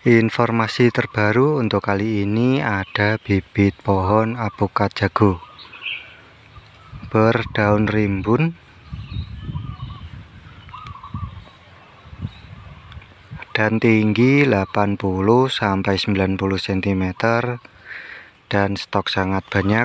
Informasi terbaru untuk kali ini ada bibit pohon apokat jago berdaun rimbun dan tinggi 80 sampai 90 cm dan stok sangat banyak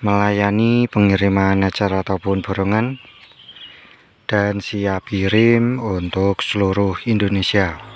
melayani pengiriman acara ataupun borongan dan siap kirim untuk seluruh Indonesia.